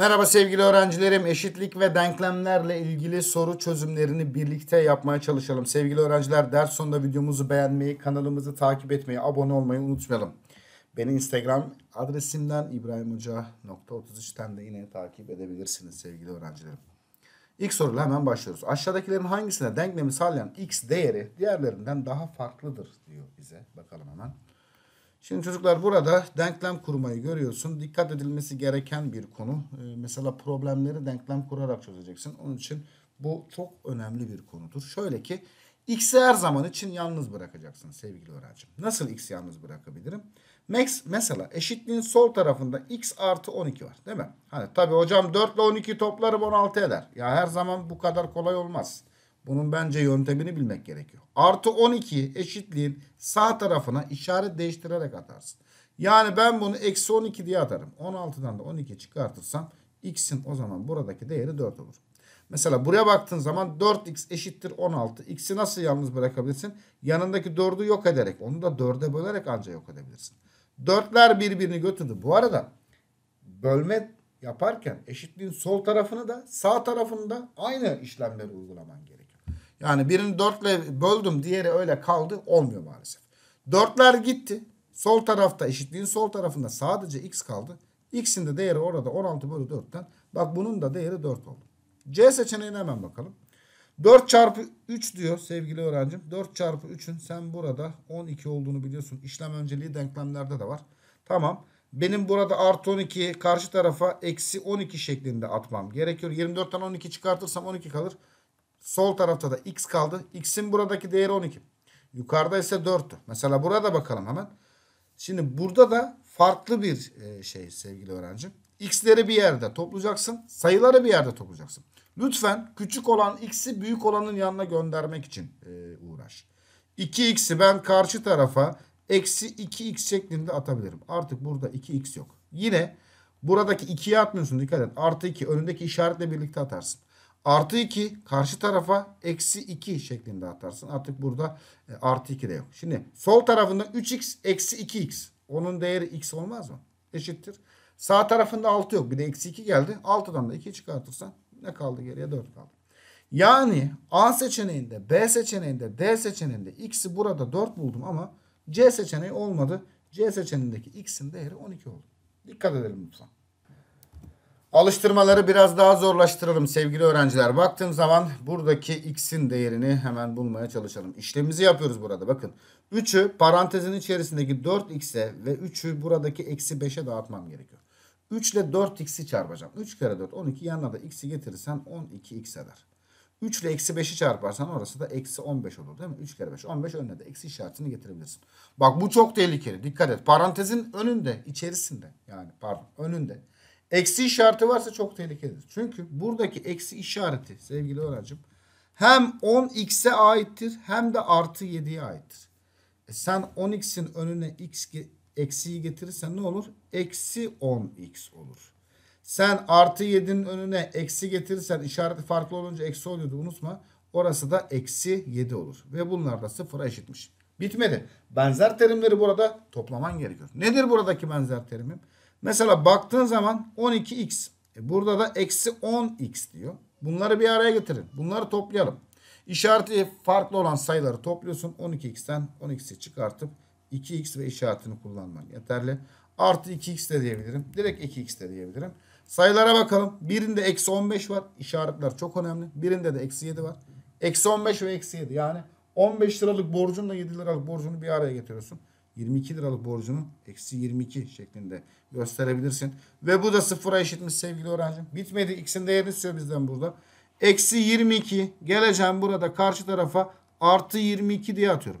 Merhaba sevgili öğrencilerim. Eşitlik ve denklemlerle ilgili soru çözümlerini birlikte yapmaya çalışalım. Sevgili öğrenciler ders sonunda videomuzu beğenmeyi, kanalımızı takip etmeyi, abone olmayı unutmayalım. Beni Instagram adresimden ibrahimhoca.33'ten de yine takip edebilirsiniz sevgili öğrencilerim. İlk soruyla hemen başlıyoruz. Aşağıdakilerin hangisine denklemi sağlayan x değeri diğerlerinden daha farklıdır diyor bize. Bakalım hemen. Şimdi çocuklar burada denklem kurmayı görüyorsun. Dikkat edilmesi gereken bir konu. Ee, mesela problemleri denklem kurarak çözeceksin. Onun için bu çok önemli bir konudur. Şöyle ki x'i her zaman için yalnız bırakacaksın sevgili öğrencim. Nasıl x yalnız bırakabilirim? Max mesela eşitliğin sol tarafında x artı 12 var değil mi? Hani tabii hocam 4 ile 12 toplarım 16 eder. Ya her zaman bu kadar kolay olmaz. Bunun bence yöntemini bilmek gerekiyor. Artı 12 eşitliğin sağ tarafına işaret değiştirerek atarsın. Yani ben bunu eksi 12 diye atarım. 16'dan da 12 çıkartırsam x'in o zaman buradaki değeri 4 olur. Mesela buraya baktığın zaman 4x eşittir 16. X'i nasıl yalnız bırakabilirsin? Yanındaki 4'ü yok ederek. Onu da 4'e bölerek ancak yok edebilirsin. 4'ler birbirini götürdü. Bu arada bölme yaparken eşitliğin sol tarafını da sağ tarafını da aynı işlemleri uygulaman gerekiyor. Yani birini dörtle böldüm diğeri öyle kaldı olmuyor maalesef. Dörtler gitti. Sol tarafta eşitliğin sol tarafında sadece x kaldı. X'in de değeri orada 16 bölü 4'ten. Bak bunun da değeri 4 oldu. C seçeneğine hemen bakalım. 4 çarpı 3 diyor sevgili öğrencim. 4 çarpı 3'ün sen burada 12 olduğunu biliyorsun. İşlem önceliği denklemlerde de var. Tamam. Benim burada artı 12 karşı tarafa eksi 12 şeklinde atmam gerekiyor. 24'ten 12 çıkartırsam 12 kalır. Sol tarafta da x kaldı. X'in buradaki değeri 12. Yukarıda ise 4'tü. Mesela burada bakalım hemen. Şimdi burada da farklı bir e, şey sevgili öğrenci. X'leri bir yerde toplayacaksın. Sayıları bir yerde toplayacaksın. Lütfen küçük olan X'i büyük olanın yanına göndermek için e, uğraş. 2X'i ben karşı tarafa eksi 2X şeklinde atabilirim. Artık burada 2X yok. Yine buradaki 2'ye atmıyorsun dikkat et. Artı 2 önündeki işaretle birlikte atarsın. Artı 2 karşı tarafa eksi 2 şeklinde atarsın. Artık burada e, artı 2 de yok. Şimdi sol tarafında 3x eksi 2x. Onun değeri x olmaz mı? Eşittir. Sağ tarafında 6 yok. Bir de eksi 2 geldi. 6'dan da 2 çıkartırsan ne kaldı geriye? 4 kaldı. Yani A seçeneğinde, B seçeneğinde, D seçeneğinde x'i burada 4 buldum ama C seçeneği olmadı. C seçeneğindeki x'in değeri 12 oldu. Dikkat edelim lütfen. Alıştırmaları biraz daha zorlaştıralım sevgili öğrenciler. Baktığım zaman buradaki x'in değerini hemen bulmaya çalışalım. İşlemimizi yapıyoruz burada bakın. 3'ü parantezin içerisindeki 4x'e ve 3'ü buradaki eksi 5'e dağıtmam gerekiyor. 3 ile 4x'i çarpacağım. 3 kere 4 12 yanına da x'i getirirsen 12x eder. 3 ile eksi 5'i çarparsan orası da eksi 15 olur değil mi? 3 kere 5 15 önüne de eksi işaretini getirebilirsin. Bak bu çok tehlikeli dikkat et. Parantezin önünde içerisinde yani pardon önünde eksi işareti varsa çok tehlikelidir. Çünkü buradaki eksi işareti sevgili öğrencim hem 10x'e aittir hem de artı 7'ye aittir. E sen 10x'in önüne x eksiyi getirirsen ne olur? Eksi 10x olur. Sen artı 7'nin önüne eksi getirirsen işareti farklı olunca eksi oluyordu unutma. Orası da eksi 7 olur. Ve bunlar da sıfıra eşitmiş. Bitmedi. Benzer terimleri burada toplaman gerekiyor. Nedir buradaki benzer terimim? Mesela baktığın zaman 12x. E burada da eksi 10x diyor. Bunları bir araya getirin. Bunları toplayalım. İşareti farklı olan sayıları topluyorsun. 12x'ten 12x'i çıkartıp 2x ve işaretini kullanman yeterli. Artı 2x de diyebilirim. Direkt 2x de diyebilirim. Sayılara bakalım. Birinde eksi 15 var. İşaretler çok önemli. Birinde de eksi 7 var. Eksi 15 ve eksi 7. Yani 15 liralık borcunla 7 liralık borcunu bir araya getiriyorsun. 22 liralık borcunu eksi 22 şeklinde gösterebilirsin. Ve bu da sıfıra eşitmiş sevgili öğrencim. Bitmedi. X'in değerini istiyor bizden burada. Eksi 22 geleceğim burada karşı tarafa artı 22 diye atıyorum.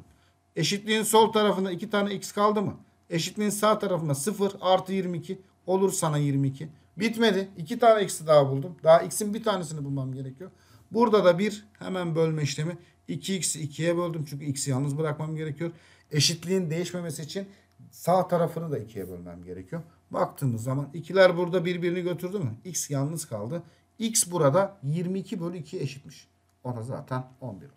Eşitliğin sol tarafında 2 tane x kaldı mı? Eşitliğin sağ tarafında 0 artı 22 olur sana 22. Bitmedi. 2 tane x'i daha buldum. Daha x'in bir tanesini bulmam gerekiyor. Burada da bir hemen bölme işlemi. 2x'i 2'ye böldüm çünkü x'i yalnız bırakmam gerekiyor eşitliğin değişmemesi için sağ tarafını da ikiye bölmem gerekiyor. Baktığımız zaman ikiler burada birbirini götürdü mü? X yalnız kaldı. X burada 22 bölü 2 eşitmiş. O da zaten 11 olur.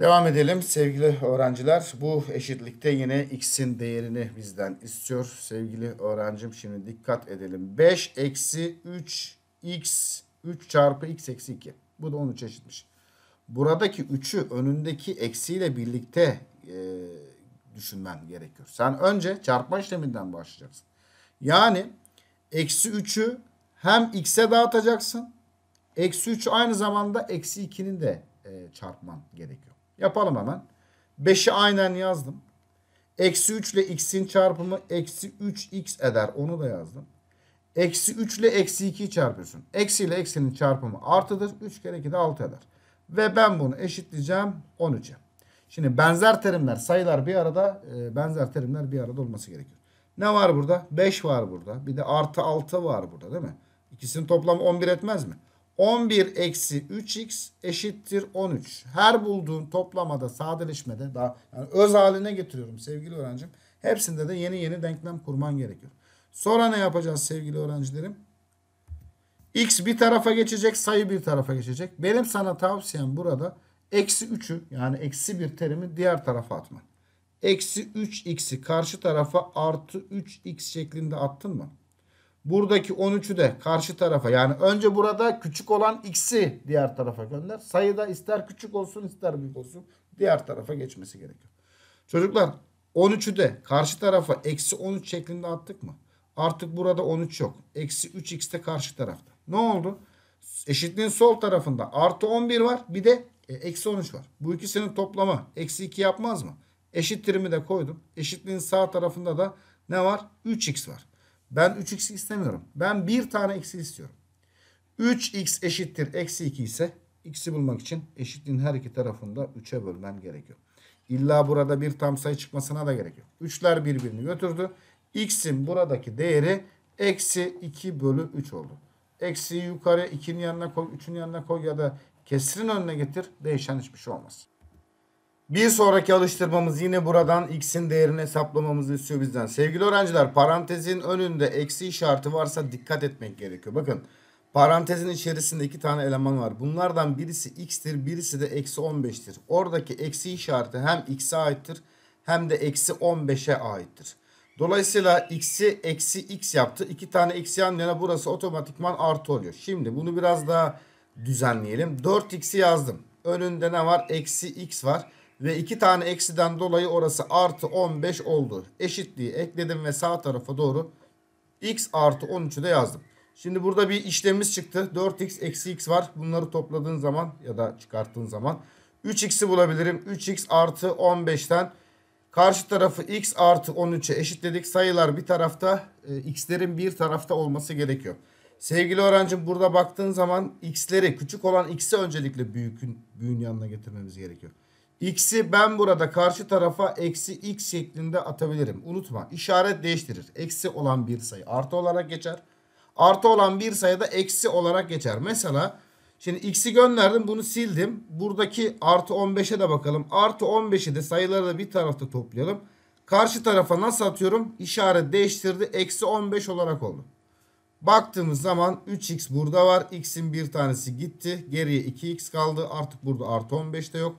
Devam edelim sevgili öğrenciler. Bu eşitlikte yine x'in değerini bizden istiyor. Sevgili öğrencim şimdi dikkat edelim. 5 eksi 3 x 3 çarpı x eksi 2. Bu da 13 eşitmiş buradaki üçü önündeki eksiyle birlikte e, düşünmen gerekiyor. Sen önce çarpma işleminden başlayacaksın. Yani eksi 3'ü hem x'e dağıtacaksın. Eksi 3 aynı zamanda eksi 2'nin de e, çarpman gerekiyor. Yapalım hemen. 5'i aynen yazdım. Eksi 3 ile x'in çarpımı eksi 3x eder. Onu da yazdım. Eksi 3 ile eksi 2'yi çarpıyorsun. Eksi ile eksinin çarpımı artıdır. 3 kere 2 de 6 eder. Ve ben bunu eşitleyeceğim 13'e. Şimdi benzer terimler sayılar bir arada e, benzer terimler bir arada olması gerekiyor. Ne var burada? 5 var burada. Bir de artı 6 var burada değil mi? İkisinin toplamı 11 etmez mi? 11 eksi 3x eşittir 13. Her bulduğun toplamada sadeleşmede daha yani öz haline getiriyorum sevgili öğrencim. Hepsinde de yeni yeni denklem kurman gerekiyor. Sonra ne yapacağız sevgili öğrencilerim? X bir tarafa geçecek sayı bir tarafa geçecek. Benim sana tavsiyem burada eksi 3'ü yani eksi bir terimi diğer tarafa atman. Eksi 3x'i karşı tarafa artı 3x şeklinde attın mı? Buradaki 13'ü de karşı tarafa yani önce burada küçük olan x'i diğer tarafa gönder. Sayı da ister küçük olsun ister büyük olsun diğer tarafa geçmesi gerekiyor. Çocuklar 13'ü de karşı tarafa eksi 13 şeklinde attık mı? Artık burada 13 yok. Eksi 3x de karşı tarafta. Ne oldu? Eşitliğin sol tarafında artı 11 var. Bir de e, eksi 13 var. Bu ikisinin toplamı eksi 2 yapmaz mı? Eşittirimi de koydum. Eşitliğin sağ tarafında da ne var? 3x var. Ben 3x istemiyorum. Ben bir tane eksi istiyorum. 3x eşittir eksi 2 ise x'i bulmak için eşitliğin her iki tarafında 3'e bölmem gerekiyor. İlla burada bir tam sayı çıkmasına da gerek yok. 3'ler birbirini götürdü. x'in buradaki değeri eksi 2 bölü 3 oldu. Eksiyi yukarı 2'nin yanına koy, 3'ün yanına koy ya da kesirin önüne getir. Değişen hiçbir şey olmaz. Bir sonraki alıştırmamız yine buradan x'in değerini hesaplamamızı istiyor bizden. Sevgili öğrenciler parantezin önünde eksi işareti varsa dikkat etmek gerekiyor. Bakın parantezin içerisinde iki tane eleman var. Bunlardan birisi x'tir birisi de eksi 15'tir. Oradaki eksi işareti hem x'e aittir hem de eksi 15'e aittir. Dolayısıyla x'i eksi x yaptı. İki tane eksi yan yana burası otomatikman artı oluyor. Şimdi bunu biraz daha düzenleyelim. 4x'i yazdım. Önünde ne var? Eksi x var. Ve iki tane eksiden dolayı orası artı 15 oldu. Eşitliği ekledim ve sağ tarafa doğru x artı 13'ü de yazdım. Şimdi burada bir işlemimiz çıktı. 4x eksi x var. Bunları topladığın zaman ya da çıkarttığın zaman 3x'i bulabilirim. 3x artı 15'ten Karşı tarafı x artı 13'e eşitledik. Sayılar bir tarafta e, x'lerin bir tarafta olması gerekiyor. Sevgili öğrencim burada baktığın zaman x'leri küçük olan x'i öncelikle büyükün, büyüğün yanına getirmemiz gerekiyor. X'i ben burada karşı tarafa eksi x şeklinde atabilirim. Unutma işaret değiştirir. Eksi olan bir sayı artı olarak geçer. Artı olan bir sayı da eksi olarak geçer. Mesela Şimdi x'i gönderdim bunu sildim. Buradaki artı 15'e de bakalım. Artı 15'i de sayıları da bir tarafta toplayalım. Karşı tarafa nasıl atıyorum? İşaret değiştirdi. Eksi 15 olarak oldu. Baktığımız zaman 3x burada var. x'in bir tanesi gitti. Geriye 2x kaldı. Artık burada artı 15 de yok.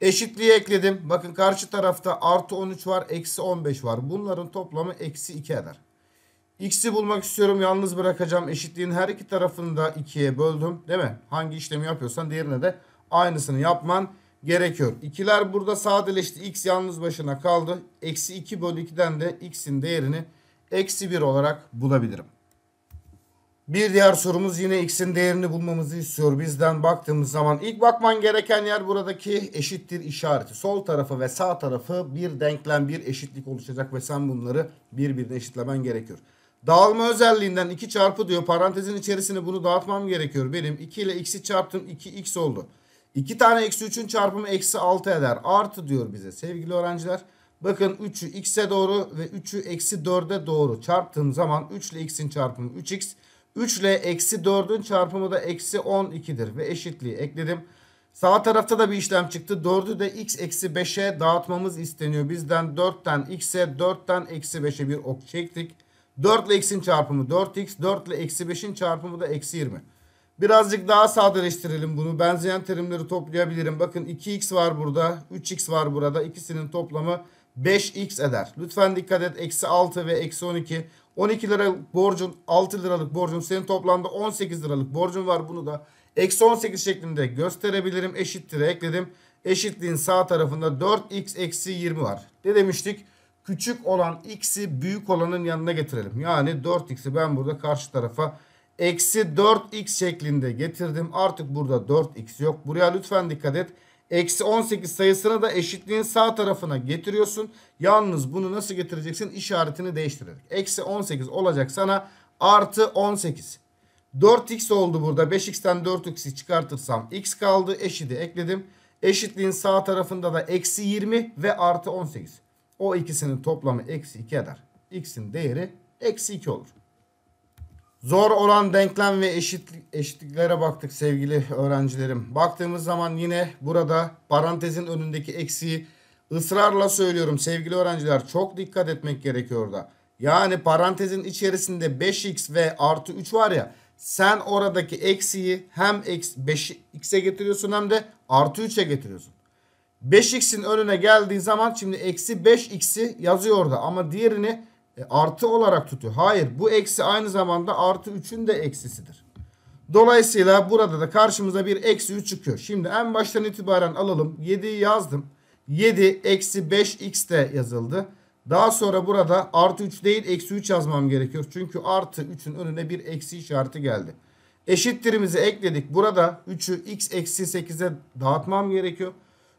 Eşitliği ekledim. Bakın karşı tarafta artı 13 var. Eksi 15 var. Bunların toplamı eksi 2 eder. X'i bulmak istiyorum. Yalnız bırakacağım. Eşitliğin her iki tarafını da ikiye böldüm. Değil mi? Hangi işlemi yapıyorsan diğerine de aynısını yapman gerekiyor. İkiler burada sadeleşti. X yalnız başına kaldı. Eksi 2 bölü 2'den de X'in değerini eksi 1 olarak bulabilirim. Bir diğer sorumuz yine x'in değerini bulmamızı istiyor bizden baktığımız zaman. ilk bakman gereken yer buradaki eşittir işareti. Sol tarafı ve sağ tarafı bir denklem bir eşitlik oluşacak ve sen bunları birbirine eşitlemen gerekiyor. Dağılma özelliğinden 2 çarpı diyor. Parantezin içerisine bunu dağıtmam gerekiyor. Benim 2 ile x'i çarptım 2x oldu. 2 tane eksi 3'ün çarpımı eksi 6 eder. Artı diyor bize sevgili öğrenciler. Bakın 3'ü x'e doğru ve 3'ü eksi 4'e doğru çarptığım zaman 3 ile x'in çarpımı 3x. 3 ile eksi 4'ün çarpımı da eksi 12'dir ve eşitliği ekledim. Sağ tarafta da bir işlem çıktı. 4'ü de x eksi 5'e dağıtmamız isteniyor. Bizden 4'ten x'e 4'ten eksi 5'e bir ok çektik. 4 ile x'in çarpımı 4x. 4 ile eksi 5'in çarpımı da eksi 20. Birazcık daha sadeleştirelim bunu. Benzeyen terimleri toplayabilirim. Bakın 2x var burada. 3x var burada. İkisinin toplamı 5x eder. Lütfen dikkat et. Eksi 6 ve eksi 12. 12 liralık borcun 6 liralık borcun senin toplamda 18 liralık borcun var. Bunu da eksi 18 şeklinde gösterebilirim. Eşittir ekledim. Eşitliğin sağ tarafında 4x eksi 20 var. Ne demiştik? küçük olan x'i büyük olanın yanına getirelim. Yani 4x'i ben burada karşı tarafa eksi 4x şeklinde getirdim. Artık burada 4x yok. Buraya lütfen dikkat et. Eksi 18 sayısını da eşitliğin sağ tarafına getiriyorsun. Yalnız bunu nasıl getireceksin? İşaretini değiştirerek. Eksi 18 olacak sana artı 18. 4x oldu burada. 5x'ten 4x'i çıkartırsam x kaldı. Eşidi ekledim. Eşitliğin sağ tarafında da eksi 20 ve artı 18. O ikisinin toplamı eksi 2 eder. X'in değeri eksi 2 olur. Zor olan denklem ve eşit, eşitliklere baktık sevgili öğrencilerim. Baktığımız zaman yine burada parantezin önündeki eksiği ısrarla söylüyorum sevgili öğrenciler. Çok dikkat etmek gerekiyor da. Yani parantezin içerisinde 5x ve artı 3 var ya. Sen oradaki eksiği hem 5x'e getiriyorsun hem de artı 3'e getiriyorsun. 5x'in önüne geldiği zaman şimdi eksi 5x'i yazıyor orada ama diğerini e, artı olarak tutuyor. Hayır bu eksi aynı zamanda artı 3'ün de eksisidir. Dolayısıyla burada da karşımıza bir eksi 3 çıkıyor. Şimdi en baştan itibaren alalım. 7'yi yazdım. 7 eksi 5x de yazıldı. Daha sonra burada artı 3 değil eksi 3 yazmam gerekiyor. Çünkü artı 3'ün önüne bir eksi işareti geldi. Eşittirimizi ekledik. Burada 3'ü x eksi 8'e dağıtmam gerekiyor.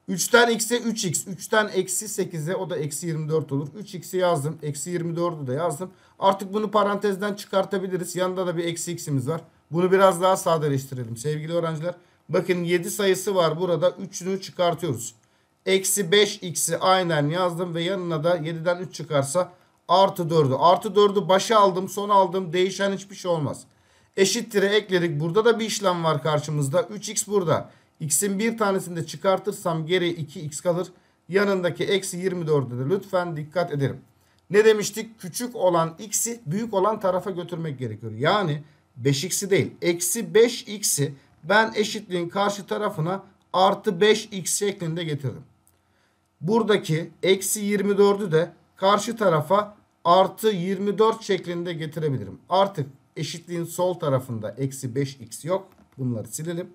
3'ten x'e 3x. 3'ten eksi 8'e o da eksi 24 olur. 3x'i yazdım. Eksi 24'ü de yazdım. Artık bunu parantezden çıkartabiliriz. Yanında da bir eksi x'imiz var. Bunu biraz daha sadeleştirelim sevgili öğrenciler. Bakın 7 sayısı var burada. 3'ünü çıkartıyoruz. Eksi 5x'i aynen yazdım ve yanına da 7'den 3 çıkarsa artı 4'ü. Artı 4'ü başa aldım son aldım. Değişen hiçbir şey olmaz. Eşittir'e ekledik. Burada da bir işlem var karşımızda. 3x burada. X'in bir tanesini de çıkartırsam geri 2x kalır. Yanındaki eksi 24'e de lütfen dikkat edelim. Ne demiştik? Küçük olan x'i büyük olan tarafa götürmek gerekiyor. Yani 5x'i değil. Eksi 5x'i ben eşitliğin karşı tarafına artı 5x şeklinde getirdim. Buradaki eksi 24'ü de karşı tarafa artı 24 şeklinde getirebilirim. Artık eşitliğin sol tarafında eksi 5x yok. Bunları silelim.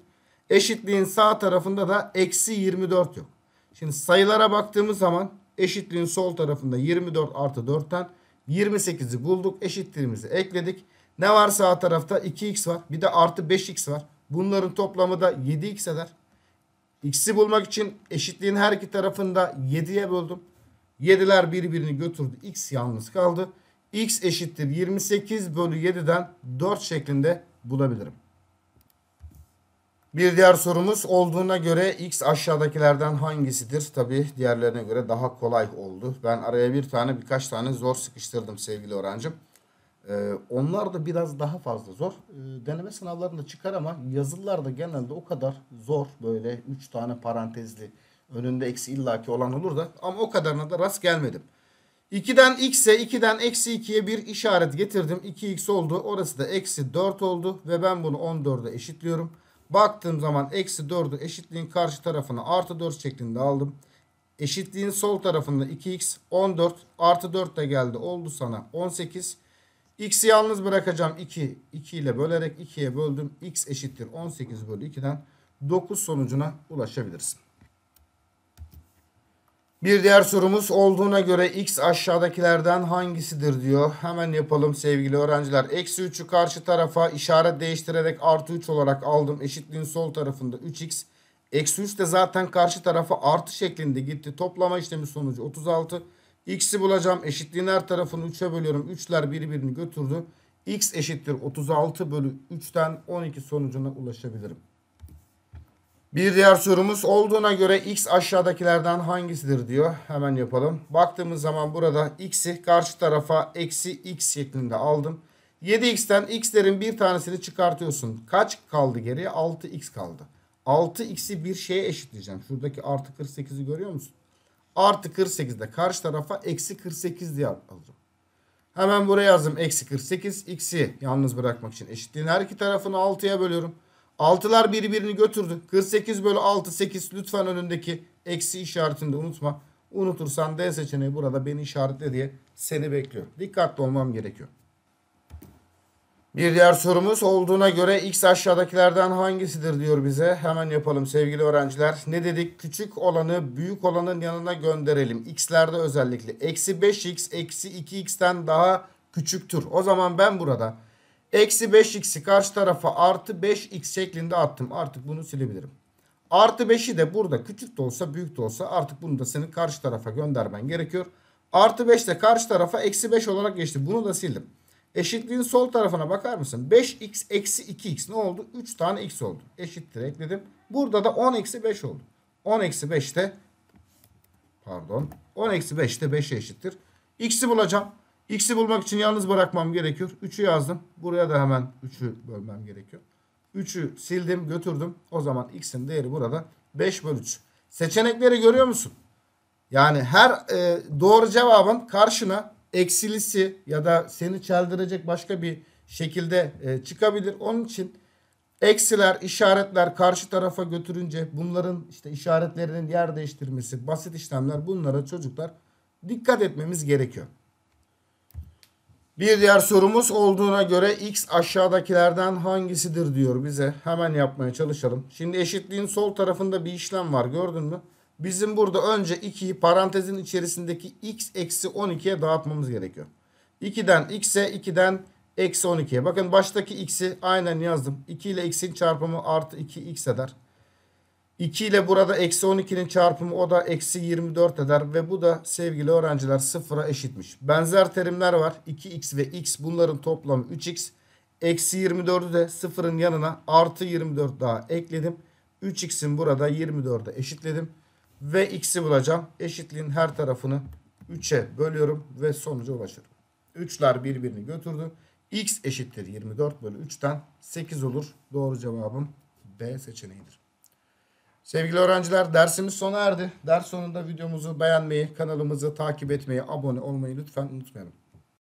Eşitliğin sağ tarafında da eksi 24 yok. Şimdi sayılara baktığımız zaman eşitliğin sol tarafında 24 artı 4'ten 28'i bulduk. Eşitliğimizi ekledik. Ne var sağ tarafta? 2x var. Bir de artı 5x var. Bunların toplamı da 7x eder. X'i bulmak için eşitliğin her iki tarafında 7'ye böldüm. 7'ler birbirini götürdü. X yalnız kaldı. X eşittir 28 bölü 7'den 4 şeklinde bulabilirim. Bir diğer sorumuz olduğuna göre x aşağıdakilerden hangisidir? Tabii diğerlerine göre daha kolay oldu. Ben araya bir tane birkaç tane zor sıkıştırdım sevgili öğrencim. Ee, onlar da biraz daha fazla zor. Ee, deneme sınavlarında çıkar ama yazılılarda genelde o kadar zor. Böyle 3 tane parantezli önünde eksi illaki olan olur da ama o kadarına da rast gelmedim. 2'den x'e 2'den eksi 2'ye bir işaret getirdim. 2x oldu. Orası da eksi 4 oldu ve ben bunu 14'e eşitliyorum. Baktığım zaman eksi 4'ü eşitliğin karşı tarafına artı 4 şeklinde aldım. Eşitliğin sol tarafında 2x 14 artı 4 de geldi oldu sana 18. X'i yalnız bırakacağım 2. 2 ile bölerek 2'ye böldüm. X eşittir 18 bölü 2'den 9 sonucuna ulaşabilirsin. Bir diğer sorumuz olduğuna göre x aşağıdakilerden hangisidir diyor. Hemen yapalım sevgili öğrenciler. Eksi 3'ü karşı tarafa işaret değiştirerek artı 3 olarak aldım. Eşitliğin sol tarafında 3x. Eksi 3 de zaten karşı tarafa artı şeklinde gitti. Toplama işlemi sonucu 36. X'i bulacağım. Eşitliğin her tarafını 3'e bölüyorum. 3'ler birbirini götürdü. X eşittir 36 bölü 3'ten 12 sonucuna ulaşabilirim. Bir diğer sorumuz olduğuna göre x aşağıdakilerden hangisidir diyor. Hemen yapalım. Baktığımız zaman burada x'i karşı tarafa eksi x şeklinde aldım. 7x'ten x'lerin bir tanesini çıkartıyorsun. Kaç kaldı geriye? 6x kaldı. 6x'i bir şeye eşitleyeceğim. Şuradaki artı 48'i görüyor musun? Artı 48'de karşı tarafa eksi 48 diye alacağım. Hemen buraya yazdım. Eksi 48 x'i yalnız bırakmak için eşitliğin her iki tarafını 6'ya bölüyorum. Altılar birbirini götürdü. 48 bölü 6 8 lütfen önündeki eksi işaretini de unutma. Unutursan D seçeneği burada beni işaretle diye seni bekliyor. Dikkatli olmam gerekiyor. Bir diğer sorumuz olduğuna göre x aşağıdakilerden hangisidir diyor bize. Hemen yapalım sevgili öğrenciler. Ne dedik? Küçük olanı büyük olanın yanına gönderelim. X'lerde özellikle. Eksi 5x eksi 2x'ten daha küçüktür. O zaman ben burada Eksi 5x'i karşı tarafa artı 5x şeklinde attım. Artık bunu silebilirim. Artı 5'i de burada küçük de olsa büyük de olsa artık bunu da senin karşı tarafa göndermen gerekiyor. Artı 5 de karşı tarafa eksi 5 olarak geçti. Bunu da sildim. Eşitliğin sol tarafına bakar mısın? 5x eksi 2x ne oldu? 3 tane x oldu. Eşittir ekledim. Burada da 10 eksi 5 oldu. 10 eksi 5 de pardon 10 eksi 5 de 5'e eşittir. x'i bulacağım. X'i bulmak için yalnız bırakmam gerekiyor. 3'ü yazdım. Buraya da hemen 3'ü bölmem gerekiyor. 3'ü sildim götürdüm. O zaman x'in değeri burada 5 bölü 3. Seçenekleri görüyor musun? Yani her e, doğru cevabın karşına eksilisi ya da seni çeldirecek başka bir şekilde e, çıkabilir. Onun için eksiler, işaretler karşı tarafa götürünce bunların işte işaretlerinin yer değiştirmesi, basit işlemler bunlara çocuklar dikkat etmemiz gerekiyor. Bir diğer sorumuz olduğuna göre x aşağıdakilerden hangisidir diyor bize. Hemen yapmaya çalışalım. Şimdi eşitliğin sol tarafında bir işlem var gördün mü? Bizim burada önce 2'yi parantezin içerisindeki x eksi 12'ye dağıtmamız gerekiyor. 2'den x'e 2'den eksi 12'ye. Bakın baştaki x'i aynen yazdım. 2 ile x'in çarpımı artı 2x eder. 2 ile burada eksi 12'nin çarpımı o da eksi 24 eder. Ve bu da sevgili öğrenciler sıfıra eşitmiş. Benzer terimler var. 2x ve x bunların toplamı 3x. Eksi 24'ü de sıfırın yanına artı 24 daha ekledim. 3x'in burada 24'e eşitledim. Ve x'i bulacağım. Eşitliğin her tarafını 3'e bölüyorum ve sonuca ulaşırım. 3'ler birbirini götürdü. x eşittir 24 bölü 3'ten 8 olur. Doğru cevabım B seçeneğidir. Sevgili öğrenciler dersimiz sona erdi. Ders sonunda videomuzu beğenmeyi, kanalımızı takip etmeyi, abone olmayı lütfen unutmayalım.